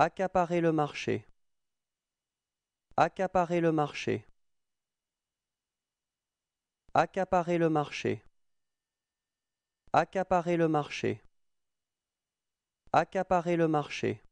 Accaparer le marché. Accaparer le marché. Accaparer le marché. Accaparer le marché. Accaparer le marché.